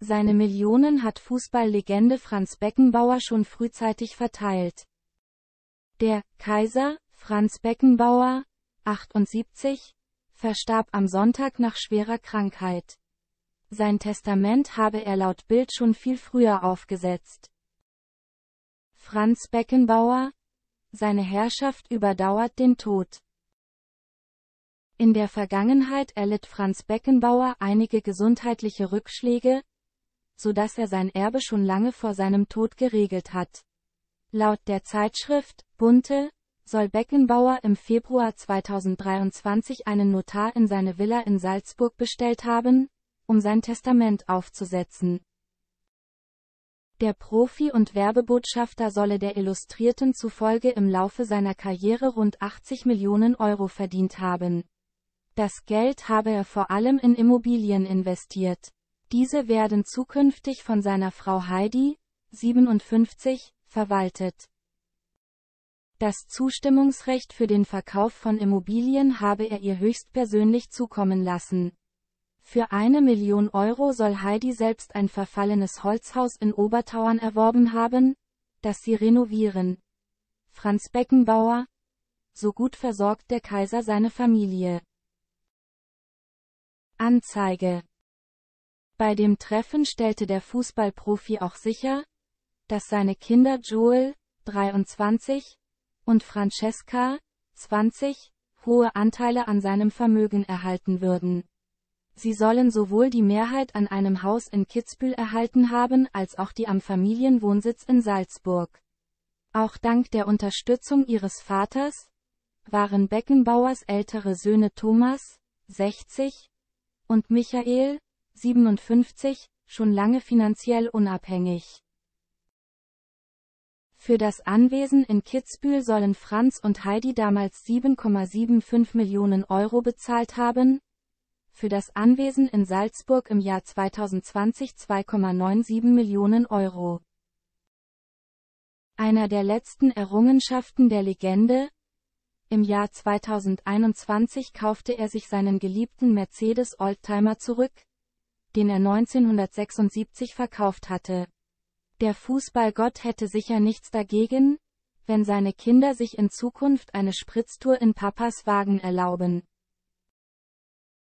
Seine Millionen hat Fußballlegende Franz Beckenbauer schon frühzeitig verteilt. Der Kaiser Franz Beckenbauer, 78, verstarb am Sonntag nach schwerer Krankheit. Sein Testament habe er laut Bild schon viel früher aufgesetzt. Franz Beckenbauer, seine Herrschaft überdauert den Tod. In der Vergangenheit erlitt Franz Beckenbauer einige gesundheitliche Rückschläge, so dass er sein Erbe schon lange vor seinem Tod geregelt hat. Laut der Zeitschrift Bunte soll Beckenbauer im Februar 2023 einen Notar in seine Villa in Salzburg bestellt haben, um sein Testament aufzusetzen. Der Profi und Werbebotschafter solle der Illustrierten zufolge im Laufe seiner Karriere rund 80 Millionen Euro verdient haben. Das Geld habe er vor allem in Immobilien investiert. Diese werden zukünftig von seiner Frau Heidi, 57, verwaltet. Das Zustimmungsrecht für den Verkauf von Immobilien habe er ihr höchstpersönlich zukommen lassen. Für eine Million Euro soll Heidi selbst ein verfallenes Holzhaus in Obertauern erworben haben, das sie renovieren. Franz Beckenbauer, so gut versorgt der Kaiser seine Familie. Anzeige bei dem Treffen stellte der Fußballprofi auch sicher, dass seine Kinder Joel, 23, und Francesca, 20, hohe Anteile an seinem Vermögen erhalten würden. Sie sollen sowohl die Mehrheit an einem Haus in Kitzbühel erhalten haben als auch die am Familienwohnsitz in Salzburg. Auch dank der Unterstützung ihres Vaters waren Beckenbauers ältere Söhne Thomas, 60, und Michael, 57, schon lange finanziell unabhängig. Für das Anwesen in Kitzbühel sollen Franz und Heidi damals 7,75 Millionen Euro bezahlt haben, für das Anwesen in Salzburg im Jahr 2020 2,97 Millionen Euro. Einer der letzten Errungenschaften der Legende, im Jahr 2021 kaufte er sich seinen geliebten Mercedes Oldtimer zurück, den er 1976 verkauft hatte. Der Fußballgott hätte sicher nichts dagegen, wenn seine Kinder sich in Zukunft eine Spritztour in Papas Wagen erlauben.